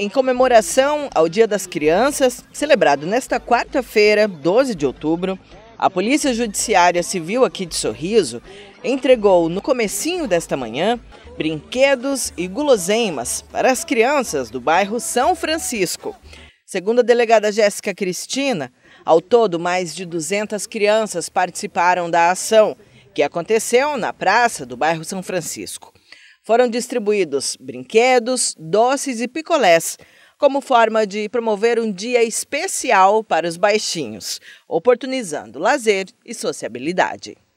Em comemoração ao Dia das Crianças, celebrado nesta quarta-feira, 12 de outubro, a Polícia Judiciária Civil aqui de Sorriso entregou no comecinho desta manhã brinquedos e guloseimas para as crianças do bairro São Francisco. Segundo a delegada Jéssica Cristina, ao todo mais de 200 crianças participaram da ação, que aconteceu na praça do bairro São Francisco foram distribuídos brinquedos, doces e picolés, como forma de promover um dia especial para os baixinhos, oportunizando lazer e sociabilidade.